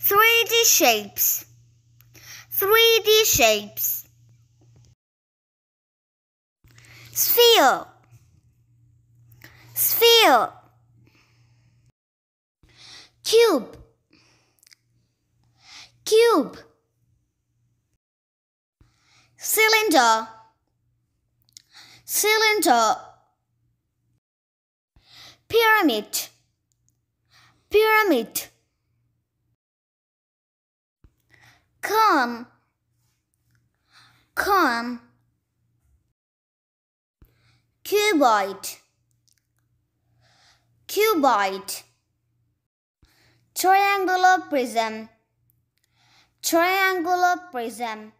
3D shapes. 3D shapes. Sphere. Sphere. Cube. Cube. Cylinder. Cylinder. Pyramid. Pyramid. Come. Come. cuboid, cuboid, Triangular prism. Triangular prism.